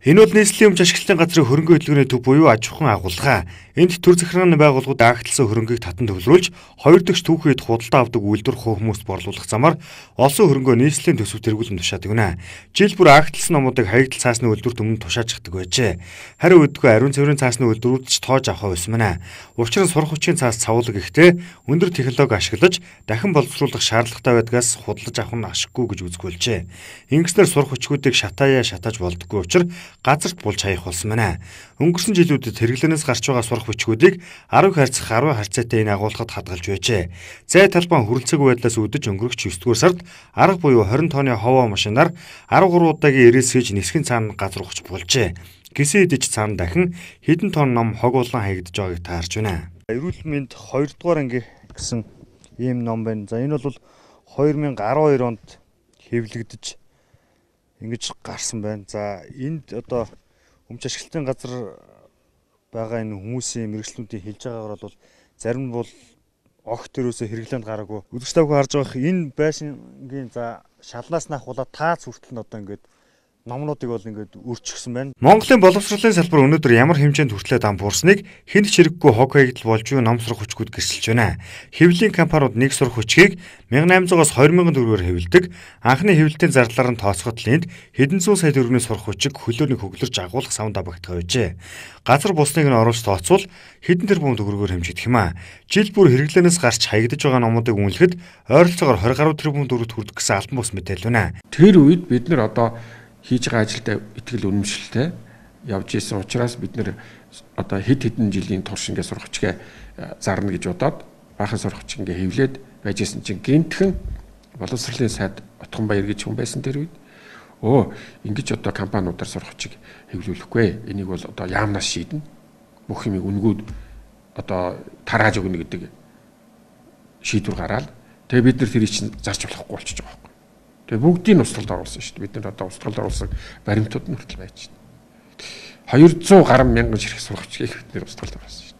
Энэ бол нийслэлийн өмч ашиглалтын газрын хөрөнгө хөдөлгөөний төв буюу аж ахуйн агуулга. Энд төр захиргааны байгууллагууд агталсан хөрөнгийг татан төвлөрүүлж, хоёр дахь түүхэд худалдаа авдаг үйлдвэр хуу хүмүүст борлуулах замаар олсон хөрөнгөө нийслэлийн төсөв тэргүүлэн тушаадаг гэнэ. Жил бүр агталсан номуудыг хаягдл цаасны үйлдвэрт өмнө тушааждаг байжээ. Харин өдгөө ариун цэврийн цаасны үйлдвэрүүд ч тоож авах байсан мэнэ. Учир нь сурах хүчийн цаас цавлаг ихтэй өндөр технологи ашиглаж дахин боловсруулах шаардлагатай байдгаас худалдаж авах нь ашиггүй гэж үзгүүлжээ. Ингэснээр сурах хүчгүүдийг шатаая шатааж болдгоо учраас газарт булж хаях болсон байна. Өнгөрсөн жилүүдэд хэрэглэнээс гарч байгаа сурах бичгүүдийг 10 харьцах 10 харьцаатай энэ агуулгад хадгалж байжээ. Зай талбайн хүрэлцээгүй байдлаас үүдэж өнгөрөх 9-р сард арга буюу 20 тонны ховоо машинаар 13 удаагийн эрэлсэж нисхэн цаана газар ухч булжээ. Гисэн идэж цаана дахин хэдэн тонн ном хог улан хаягдж байгааг таарч байна. Эрүүл мэнд 2 дугаар анги гэсэн ийм ном байна. За энэ бол 2012 онд хэвлэгдэж ингэж гарсан байна. За энд одоо өмч ашиглалтын газар байгаа энэ хүмүүсийн мэрэгчлүүдийн хэлж байгаагаар бол зарим нь бол огт төрөөсө хэрэглээнд гараагүй. Үзэгч тавхи харж байгаа энэ байшингийн за шалнаас нахуулаад таац хүртэл нь одоо ингээд номнуудыг бол ингээд өрчихсөн байна. Монголын боловсролын салбар өнөөдөр ямар хэмжээнд хүртлэх ам буурсныг хэн ч хэрэггүй хог хаягдл болж юу ном сурах хүчгүүд гэрчилж байна. Хэвлийн компаниуд нэг сурах хүчгийг 1800-аас 20000 төгрөгөөр хэвэлдэг. Анхны хэвлэлтийн зардалаар нь тооцоход энд хэдэн зуун сая төгрөгийн сурах хүчиг хөлөөний хөглөрч агуулах савнда багтах байжээ. Газар бусныг нь оруулж тооцвол хэдэн тэрбум төгрөгөөр хэмжигдэх юм аа. Жил бүр хэрэглэнээс гарч хаягдж байгаа номуудыг үнэлэхэд ойролцоогоор 20 гаруй тэрбум төгрөгт хүрдэг гэсэн албан бус мэдээлэл байна. Тэр үед бид нар одоо хийж байгаа ажилдаа ихтгэл үнэмшилтэй явж исэн учраас бид нэр одоо хэд хэдэн жилийн турш ингээд сургачгээ э, зарна гэж бодоод бахан сургач ингээд хевлээд байж исэн чинь гинтхэн боловсролын сайд Утганбаяр гэж хүн байсан тэр үед оо ингэж одоо компаниудаар сургачиг хевлүүлэхгүй энийг бол одоо яамнаас шийднэ бүх юмыг үнгүүд одоо тарааж өгнө гэдэг шийдвэр гараад тэгээ бид нар тэрийг чинь зарч болохгүй болчихж байгаа юм Тэгээ бүгдийг нь устгалд оруулсан шүү дээ. Бид нар одоо устгалд оруулсан баримтууд нь хүртэл байж байна. 200 гарам мянган ширхэг сургавчгийг бид нар устгалд оруулсан шүү дээ.